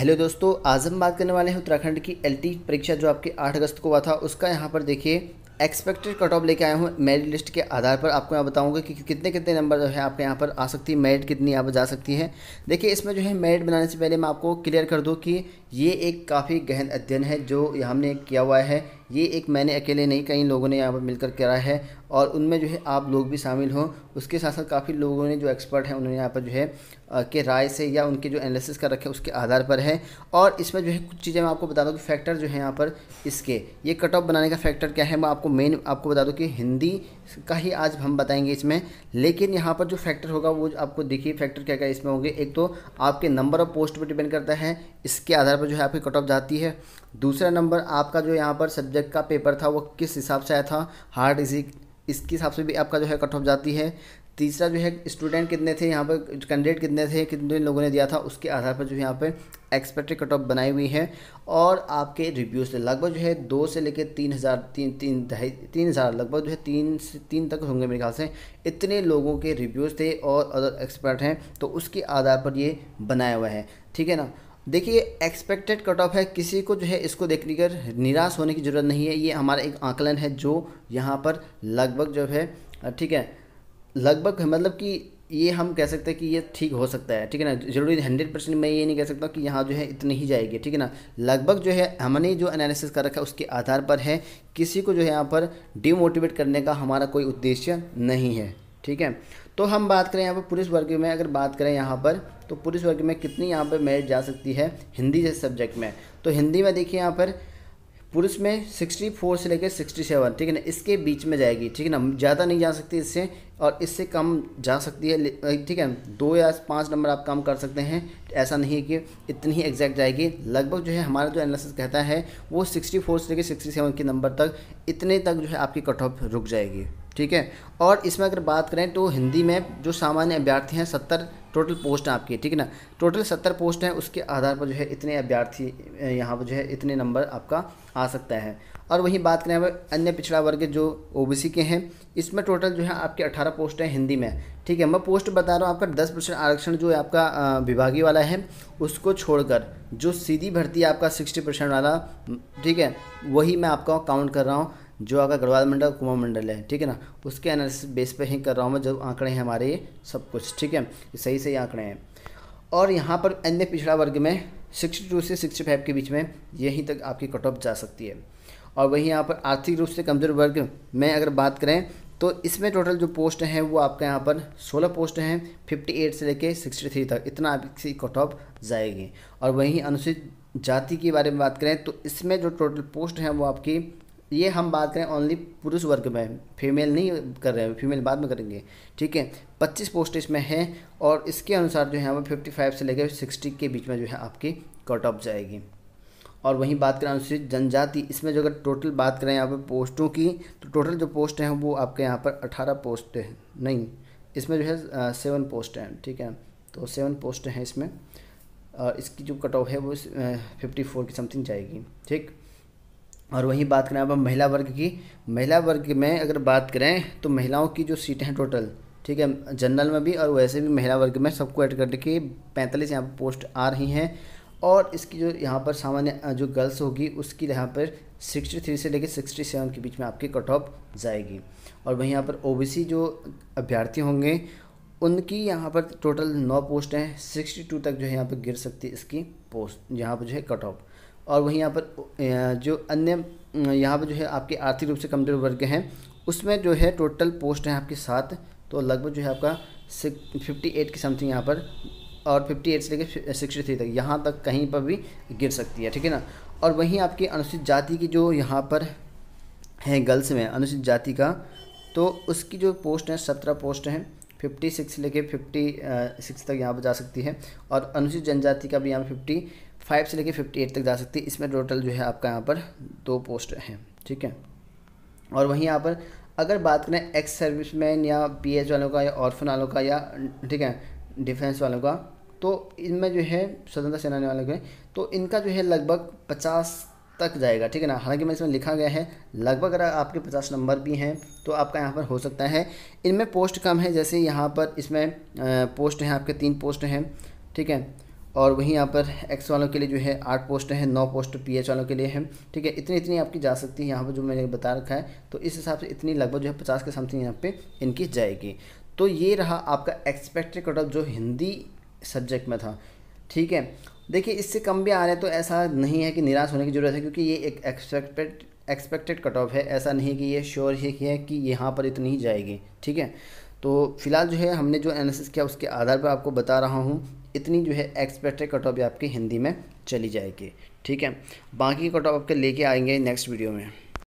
hello दोस्तों आज हम बात करने वाले हैं उत्तराखंड की एलटी परीक्षा जो आपके 8 अगस्त को हुआ था उसका यहाँ पर देखिए एक्सपेक्टेड कट ऑफ लेके आया हूँ मेरिट लिस्ट के आधार पर आपको यहाँ बताऊँगा कि कितने कितने नंबर जो है आपके यहाँ पर आ सकती है मेरिट कितनी यहाँ पर जा सकती है देखिए इसमें जो है मेरिट बनाने से पहले मैं आपको क्लियर कर दूँ कि ये एक काफ़ी गहन अध्ययन है जो हमने किया हुआ है ये एक मैंने अकेले नहीं कई लोगों ने यहाँ पर मिलकर करा है और उनमें जो है आप लोग भी शामिल हों उसके साथ साथ काफ़ी लोगों ने जो एक्सपर्ट हैं उन्होंने यहाँ पर जो है के राय से या उनके जो एनालिसिस कर रखे उसके आधार पर है और इसमें जो है कुछ चीज़ें मैं आपको बता दूँ कि फैक्टर जो है यहाँ पर इसके ये कट ऑफ बनाने का फैक्टर क्या है मैं आपको मेन आपको बता दूँ कि हिंदी का ही आज हम बताएंगे इसमें लेकिन यहाँ पर जो फैक्टर होगा वो आपको देखिए फैक्टर क्या क्या इसमें होंगे एक तो आपके नंबर ऑफ पोस्ट पर डिपेंड करता है इसके आधार पर जो है आपकी कट ऑफ जाती है दूसरा नंबर आपका जो यहाँ पर सब्जेक्ट का पेपर था वो किस हिसाब से आया था हार्ड इसी इसके हिसाब से भी आपका जो है कट ऑफ जाती है तीसरा जो है स्टूडेंट कितने थे यहाँ पर कैंडिडेट कितने थे कितने लोगों ने दिया था उसके आधार पर जो है यहाँ पर एक्सपेक्टेड कट ऑफ बनाई हुई है और आपके रिव्यूज़ लगभग जो है दो से लेकर तीन हज़ार तीन तीन ढाई तीन हज़ार लगभग जो है तीन से तीन तक होंगे मेरे ख्याल से इतने लोगों के रिव्यूज़ थे और अदर एक्सपर्ट हैं तो उसके आधार पर ये बनाया हुआ है ठीक है ना देखिए एक्सपेक्टेड कट ऑफ है किसी को जो है इसको देख लेकर निराश होने की ज़रूरत नहीं है ये हमारा एक आंकलन है जो यहाँ पर लगभग जो है ठीक है लगभग मतलब कि ये हम कह सकते हैं कि ये ठीक हो सकता है ठीक है ना जरूरी हंड्रेड परसेंट मैं ये नहीं कह सकता कि यहाँ जो है इतनी ही जाएगी ठीक है ना लगभग जो है हमने जो एनालिसिस कर रखा है उसके आधार पर है किसी को जो है यहाँ पर डिमोटिवेट करने का हमारा कोई उद्देश्य नहीं है ठीक है तो हम बात करें यहाँ पर पुलिस वर्ग में अगर बात करें यहाँ पर तो पुलिस वर्ग में कितनी यहाँ पर मेरिट जा सकती है हिंदी जैसे सब्जेक्ट में तो हिंदी में देखिए यहाँ पर पुरुष में 64 से लेकर 67 ठीक है ना इसके बीच में जाएगी ठीक है ना ज़्यादा नहीं जा सकती इससे और इससे कम जा सकती है ठीक है दो या पाँच नंबर आप कम कर सकते हैं ऐसा नहीं है कि इतनी ही एग्जैक्ट जाएगी लगभग जो है हमारा जो एनालिसिस कहता है वो 64 से लेकर 67 के नंबर तक इतने तक जो है आपकी कट ऑफ रुक जाएगी ठीक है और इसमें अगर बात करें तो हिंदी में जो सामान्य अभ्यर्थी हैं सत्तर टोटल पोस्ट हैं आपकी ठीक है ना टोटल सत्तर पोस्ट हैं उसके आधार पर जो है इतने अभ्यर्थी यहाँ पर जो है इतने नंबर आपका आ सकता है और वहीं बात करें अगर अन्य पिछड़ा वर्ग जो ओ के हैं इसमें टोटल जो है आपके अठारह पोस्ट हैं हिंदी में ठीक है मैं पोस्ट बता रहा हूँ आपका दस परसेंट आरक्षण जो है आपका विभागीय वाला है उसको छोड़कर जो सीधी भर्ती आपका सिक्सटी परसेंट वाला ठीक है वही मैं आपका काउंट कर रहा हूँ जो आपका गढ़वाल मंडल कुमा मंडल है ठीक है ना उसके एनालिसिस बेस पे ही कर रहा हूँ मैं जो आंकड़े हैं हमारे ये सब कुछ ठीक है सही सही आंकड़े हैं और यहाँ पर अन्य पिछड़ा वर्ग में सिक्सटी टू से सिक्सटी फाइव के बीच में यहीं तक आपकी कट ऑफ जा सकती है और वहीं यहाँ पर आर्थिक रूप से कमज़ोर वर्ग में अगर बात करें तो इसमें टोटल जो पोस्ट हैं वो आपके यहाँ पर 16 पोस्ट हैं 58 से लेके 63 तक इतना आपकी कट ऑफ जाएगी और वहीं अनुसूचित जाति के बारे में बात करें तो इसमें जो टोटल पोस्ट हैं वो आपकी ये हम बात करें ओनली पुरुष वर्ग में फीमेल नहीं कर रहे हैं फीमेल बाद में करेंगे ठीक है पच्चीस पोस्ट इसमें है और इसके अनुसार जो है वो फिफ्टी फाइव से लेकर सिक्सटी के बीच में जो है आपकी कट ऑफ जाएगी और वहीं बात करें अनुसूचित जनजाति इसमें जो अगर टोटल बात करें यहाँ पर पोस्टों की तो टोटल जो पोस्ट हैं वो आपके यहाँ पर अठारह पोस्ट हैं नहीं इसमें जो है सेवन पोस्ट हैं ठीक है तो सेवन पोस्ट हैं इसमें और इसकी जो कट ऑफ है वो फिफ्टी फोर की समथिंग जाएगी ठीक और वहीं बात करें अब महिला वर्ग की महिला वर्ग में अगर बात करें तो महिलाओं की जो सीटें हैं टोटल ठीक है जनरल में भी और वैसे भी महिला वर्ग में सबको ऐड करने की पैंतालीस यहाँ पर पोस्ट आ रही हैं और इसकी जो यहाँ पर सामान्य जो गर्ल्स होगी उसकी यहाँ पर सिक्सटी थ्री से लेकर सिक्सटी सेवन के बीच में आपकी कट ऑफ जाएगी और वहीं यहाँ पर ओबीसी जो अभ्यर्थी होंगे उनकी यहाँ पर टोटल नौ पोस्ट हैं सिक्सटी टू तक जो है यहाँ पर गिर सकती है इसकी पोस्ट यहाँ पर जो है कट ऑफ और वहीं यहाँ पर जो अन्य यहाँ पर जो है आपके आर्थिक रूप से कमजोर वर्ग हैं उसमें जो है टोटल पोस्ट हैं आपके सात तो लगभग जो है आपका फिफ्टी एट की समथिंग यहाँ पर और फिफ्टी एट से लेकर सिक्सटी थ्री तक यहाँ तक कहीं पर भी गिर सकती है ठीक है ना और वहीं आपकी अनुसूचित जाति की जो यहाँ पर है गर्ल्स में अनुसूचित जाति का तो उसकी जो पोस्ट हैं सत्रह पोस्ट हैं फिफ्टी सिक्स लेके फिफ्टी सिक्स तक यहाँ पर जा सकती है और अनुसूचित जनजाति का भी यहाँ पर फिफ्टी फाइव से लेके फिफ्टी एट तक जा सकती है इसमें टोटल जो है आपका यहाँ पर दो पोस्ट हैं ठीक है और वहीं यहाँ पर अगर बात करें एक्स सर्विस मैन या एच वालों का या ऑर्फन वालों का या ठीक है डिफेंस वालों का तो इनमें जो है स्वतंत्रता सेनानी वालों के तो इनका जो है लगभग पचास तक जाएगा ठीक है ना हालांकि मैं इसमें लिखा गया है लगभग अगर आपके पचास नंबर भी हैं तो आपका यहाँ पर हो सकता है इनमें पोस्ट कम है जैसे यहाँ पर इसमें पोस्ट हैं आपके तीन पोस्ट हैं ठीक है और वहीं यहाँ पर एक्स वालों के लिए जो है आठ पोस्ट हैं नौ पोस्ट पीएच वालों के लिए हैं ठीक है इतनी इतनी आपकी जा सकती है यहाँ पर जो मैंने बता रखा है तो इस हिसाब से इतनी लगभग जो है पचास के समथिंग यहाँ पे इनकी जाएगी तो ये रहा आपका एक्सपेक्टेड कट ऑफ जो हिंदी सब्जेक्ट में था ठीक है देखिए इससे कम भी आ रहे हैं तो ऐसा नहीं है कि निराश होने की ज़रूरत है क्योंकि ये एक एक्सपेक्टेड एक्सपेक्टेड कट ऑफ है ऐसा नहीं कि ये श्योर ही है कि यहाँ पर इतनी ही जाएगी ठीक है तो फिलहाल जो है हमने जो एनालिसिस किया उसके आधार पर आपको बता रहा हूँ इतनी जो है एक्सपेक्टेड कट ऑफ भी आपकी हिंदी में चली जाएगी ठीक है बाकी कट ऑफ आपके लेके आएंगे नेक्स्ट वीडियो में